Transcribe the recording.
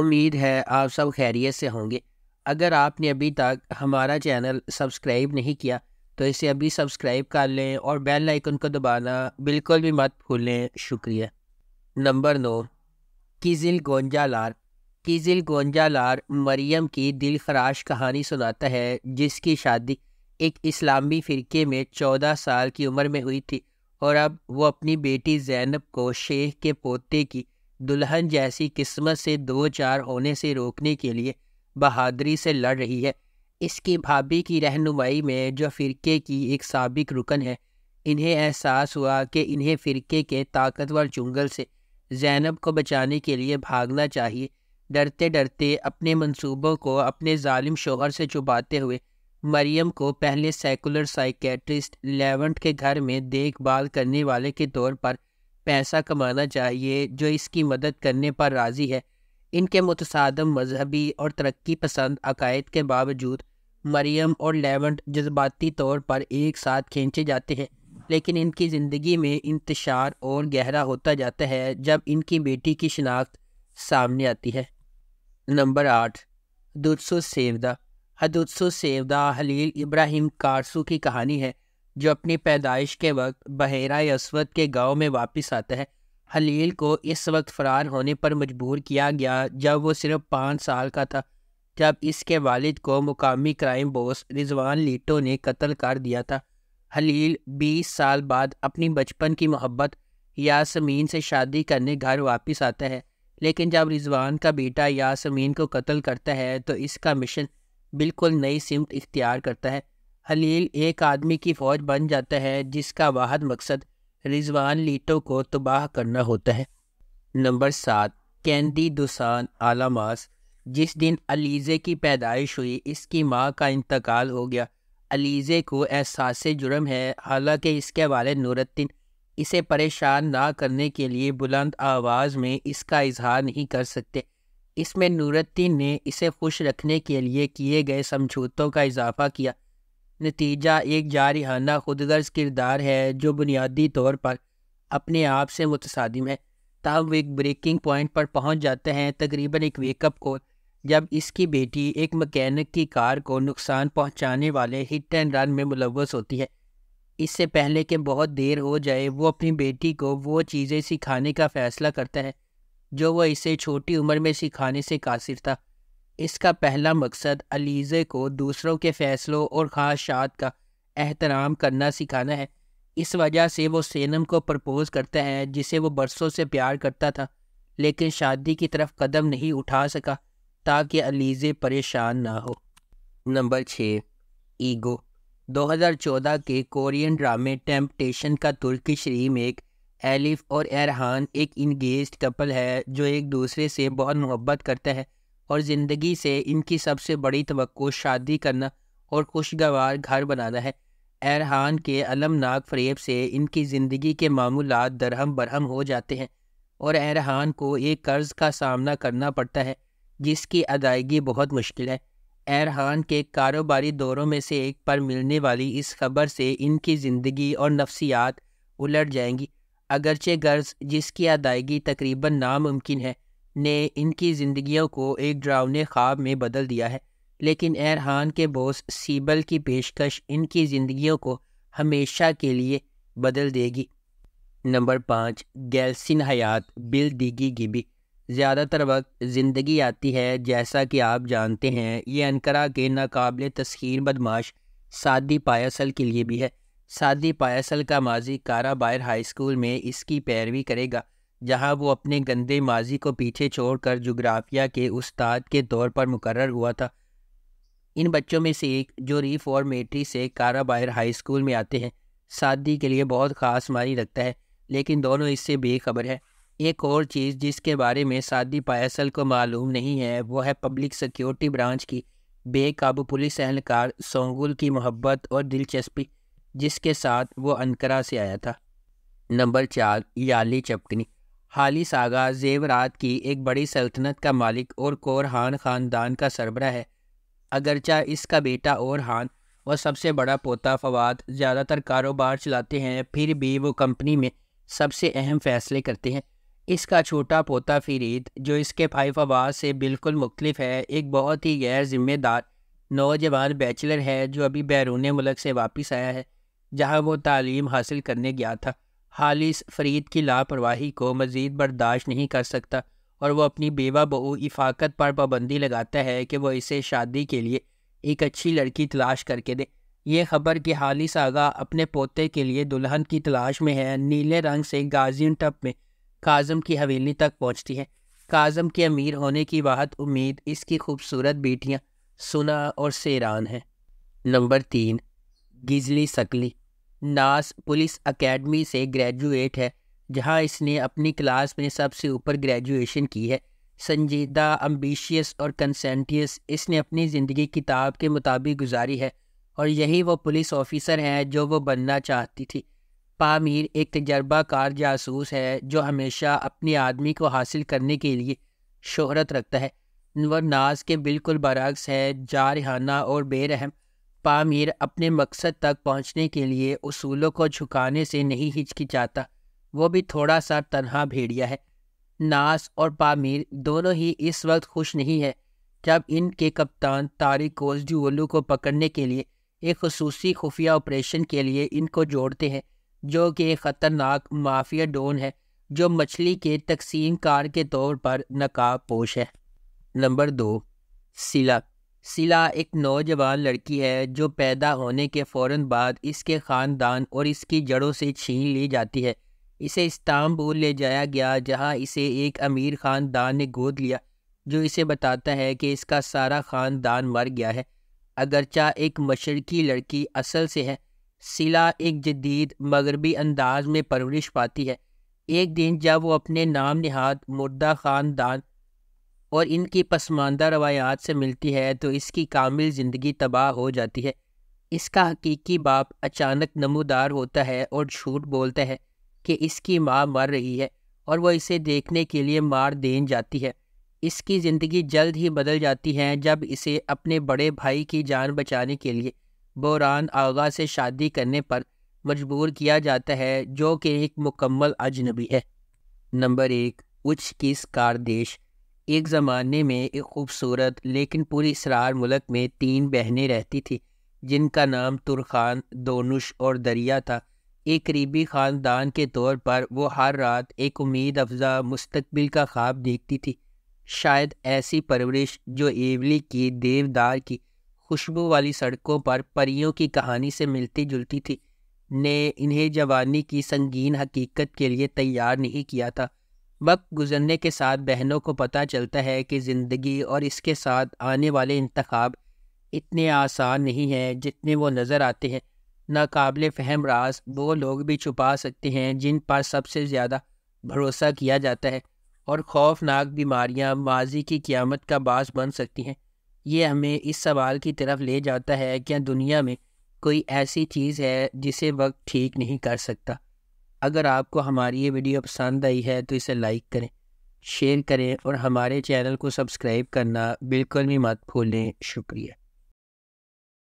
उम्मीद है आप सब खैरियत से होंगे अगर आपने अभी तक हमारा चैनल सब्सक्राइब नहीं किया तो इसे अभी सब्सक्राइब कर लें और बेल आइकन को दबाना बिल्कुल भी मत भूलें शुक्रिया नंबर नौ किजिल गोंजालार किजिल गोंजालार मरियम की दिल खराश कहानी सुनाता है जिसकी शादी एक इस्लामी फ़िरके में चौदह साल की उम्र में हुई थी और अब वो अपनी बेटी जैनब को शेख के पोते की दुल्हन जैसी किस्मत से दो चार होने से रोकने के लिए बहादुरी से लड़ रही है इसकी भाभी की रहनुमाई में जो फ़िरके की एक सबक रुकन है इन्हें एहसास हुआ कि इन्हें फ़िरके के ताकतवर चुंगल से जैनब को बचाने के लिए भागना चाहिए डरते डरते अपने मंसूबों को अपने जालिम शोहर से छुपाते हुए मरियम को पहले सेकुलर साइकेट्रिस्ट लेवेंट के घर में देखभाल करने वाले के तौर पर पैसा कमाना चाहिए जो इसकी मदद करने पर राज़ी है इनके मुतसादम मजहबी और तरक्की पसंद अकायद के बावजूद मरियम और लेवन जज्बाती तौर पर एक साथ खींचे जाते हैं लेकिन इनकी ज़िंदगी में इंतशार और गहरा होता जाता है जब इनकी बेटी की शनाख्त सामने आती है नंबर आठ हदुसो सेवदा हदुसो सेवदा हलील इब्राहिम कारसू की कहानी है जो अपनी पैदाइश के वक्त बहरा यस्वत के गांव में वापस आता है हलील को इस वक्त फरार होने पर मजबूर किया गया जब वो सिर्फ पाँच साल का था जब इसके वालिद को मुकामी क्राइम बॉस रिजवान लीटो ने कत्ल कर दिया था हलील 20 साल बाद अपनी बचपन की मोहब्बत यासमीन से शादी करने घर वापस आता है लेकिन जब रिजवान का बेटा यासमीन को कत्ल करता है तो इसका मिशन बिल्कुल नई सिमत इख्तियार करता है हलील एक आदमी की फौज बन जाता है जिसका वाहद मकसद रिजवान लीटो को तबाह करना होता है नंबर सात कैंदी दुसान आलामास जिस दिन अलीज़े की पैदाइश हुई इसकी माँ का इंतकाल हो गया अलीज़े को एहसास जुर्म है हालांकि इसके वाले नूरुद्दीन इसे परेशान ना करने के लिए बुलंद आवाज़ में इसका इजहार नहीं कर सकते इसमें नूरुद्दीन ने इसे खुश रखने के लिए किए गए समझौतों का इजाफा किया नतीजा एक जारहाना खुदगर्ज किरदार है जो बुनियादी तौर पर अपने आप से मुतसादिम है तब वो एक ब्रेकिंग पॉइंट पर पहुंच जाते हैं तकरीबन एक वेकअप को जब इसकी बेटी एक मकैनिक की कार को नुकसान पहुंचाने वाले हिट एंड रन में मुलवस होती है इससे पहले कि बहुत देर हो जाए वो अपनी बेटी को वो चीज़ें सिखाने का फ़ैसला करता है जो वह इसे छोटी उम्र में सिखाने से कासिर था इसका पहला मकसद अलीज़े को दूसरों के फ़ैसलों और ख्वाहिशात का एहतराम करना सिखाना है इस वजह से वो सेनम को प्रपोज़ करता है जिसे वो बरसों से प्यार करता था लेकिन शादी की तरफ कदम नहीं उठा सका ताकि अलीज़े परेशान ना हो नंबर छः ईगो 2014 के कोरियन ड्रामे टेम्पटेशन का तुर्किश एक एलिफ और एरहान एक इंगेज कपल है जो एक दूसरे से बहुत मोहब्बत करता है और ज़िंदगी से इनकी सबसे बड़ी तो शादी करना और खुशगवार घर बनाना है एरहान के अलमनाक फ्रेब से इनकी ज़िंदगी के मामूला दरहम बरहम हो जाते हैं और एरहान को एक कर्ज़ का सामना करना पड़ता है जिसकी अदायगी बहुत मुश्किल है एरहान के कारोबारी दौरों में से एक पर मिलने वाली इस खबर से इनकी ज़िंदगी और नफसियात उलट जाएंगी अगरचे गर्ज जिसकी अदायगी तकरीबन नामुमकिन है ने इनकी जिंदगियों को एक ड्रावने ख्वाब में बदल दिया है लेकिन एरहान के बॉस सीबल की पेशकश इनकी जिंदगियों को हमेशा के लिए बदल देगी नंबर पाँच गैलसिन हयात बिल दिगी गिबी ज़्यादातर वक्त ज़िंदगी आती है जैसा कि आप जानते हैं ये अनकरा के नाकबले तस्खीर बदमाश सादी पायसल के लिए भी है सादी पायसल का माजी कारा बायर हाई स्कूल में इसकी पैरवी करेगा जहां वो अपने गंदे माजी को पीछे छोड़कर जुग्राफिया के उस्ताद के तौर पर मुकर हुआ था इन बच्चों में से एक जो मेट्री से काराबायर हाई स्कूल में आते हैं शादी के लिए बहुत ख़ास मानी रखता है लेकिन दोनों इससे बेखबर है एक और चीज़ जिसके बारे में सादी पायसल को मालूम नहीं है वो है पब्लिक सिक्योरिटी ब्रांच की बेकाबू पुलिस एहलकार सोंगुल की मोहब्बत और दिलचस्पी जिसके साथ वो अनकरा से आया था नंबर चार याली चपकनी हाली सागा जेवरात की एक बड़ी सल्तनत का मालिक और कोरहान ख़ानदान का सरबरा है अगरचा इसका बेटा और हान व सबसे बड़ा पोता फवाद ज़्यादातर कारोबार चलाते हैं फिर भी वो कंपनी में सबसे अहम फैसले करते हैं इसका छोटा पोता फरीद जो इसके भाई फवाद से बिल्कुल मुख्तलिफ है एक बहुत ही गैर ज़िम्मेदार नौजवान बैचलर है जो अभी बैरून मुल्क से वापस आया है जहाँ वो तालीम हासिल करने गया था हालिस फरीद की लापरवाही को मज़ीद बर्दाश्त नहीं कर सकता और वह अपनी बेवा बहू इफाकत पर पाबंदी लगाता है कि वह इसे शादी के लिए एक अच्छी लड़की तलाश करके दे ये खबर कि हालिस आगा अपने पोते के लिए दुल्हन की तलाश में है नीले रंग से गाजियन टप में काजम की हवेली तक पहुँचती है काजम के अमीर होने की वाहत उम्मीद इसकी खूबसूरत बेटियाँ सुना और सेरान हैं नंबर तीन गिजली सकली नास पुलिस अकेडमी से ग्रेजुएट है जहां इसने अपनी क्लास में सबसे ऊपर ग्रेजुएशन की है संजीदा अम्बिशियस और कंसेंटियस इसने अपनी ज़िंदगी किताब के मुताबिक गुजारी है और यही वो पुलिस ऑफिसर हैं जो वो बनना चाहती थी पामीर एक तजर्बाकार जासूस है जो हमेशा अपने आदमी को हासिल करने के लिए शोहरत रखता है वह नाज के बिल्कुल बरक्स है जारहाना और बेरहम पामीर अपने मकसद तक पहुंचने के लिए उसूलों को झुकाने से नहीं हिचकिचाता वो भी थोड़ा सा तनहा भेड़िया है नास और पामीर दोनों ही इस वक्त खुश नहीं है जब इनके कप्तान तारिक कोल्जूलू को पकड़ने के लिए एक खसूसी खुफिया ऑपरेशन के लिए इनको जोड़ते हैं जो कि एक ख़तरनाक माफिया डोन है जो मछली के तकसीम कार के तौर पर नकाब पोश है नंबर दो सिला सिला एक नौजवान लड़की है जो पैदा होने के फ़ौर बाद इसके ख़ानदान और इसकी जड़ों से छीन ली जाती है इसे इस्तांबुल ले जाया गया जहां इसे एक अमीर ख़ानदान ने गोद लिया जो इसे बताता है कि इसका सारा ख़ानदान मर गया है अगरचा एक मशरकी लड़की असल से है सिला एक जदीद मगरबी अंदाज में परवरिश पाती है एक दिन जब वो अपने नाम नहाद मुर्दा ख़ानदान और इनकी पसमानदा रवायात से मिलती है तो इसकी कामिल ज़िंदगी तबाह हो जाती है इसका हकीकी बाप अचानक नमोदार होता है और झूठ बोलता है कि इसकी माँ मर रही है और वह इसे देखने के लिए मार देन जाती है इसकी ज़िंदगी जल्द ही बदल जाती है जब इसे अपने बड़े भाई की जान बचाने के लिए बोरान आगा से शादी करने पर मजबूर किया जाता है जो कि एक मुकम्मल अजनबी है नंबर एक उच्च किस कार एक ज़माने में एक खूबसूरत लेकिन पूरी इसरार मुल्क में तीन बहनें रहती थीं जिनका नाम तुरखान दोनुश और दरिया था एक करीबी ख़ानदान के तौर पर वो हर रात एक उम्मीद अफजा मुस्तबिल का ख्वाब देखती थी शायद ऐसी परवरिश जो एवली की देवदार की खुशबू वाली सड़कों पर परियों की कहानी से मिलती जुलती थी ने इन्हें जवानी की संगीन हकीकत के लिए तैयार नहीं किया था वक्त गुजरने के साथ बहनों को पता चलता है कि ज़िंदगी और इसके साथ आने वाले इंतखाब इतने आसान नहीं हैं जितने वो नज़र आते हैं नाकबिल फ़हम राज वो लोग भी छुपा सकते हैं जिन पर सबसे ज़्यादा भरोसा किया जाता है और खौफनाक बीमारियां माजी की क़्यामत का बास बन सकती हैं ये हमें इस सवाल की तरफ ले जाता है क्या दुनिया में कोई ऐसी चीज़ है जिसे वक्त ठीक नहीं कर सकता अगर आपको हमारी ये वीडियो पसंद आई है तो इसे लाइक करें शेयर करें और हमारे चैनल को सब्सक्राइब करना बिल्कुल भी मत भूलें शुक्रिया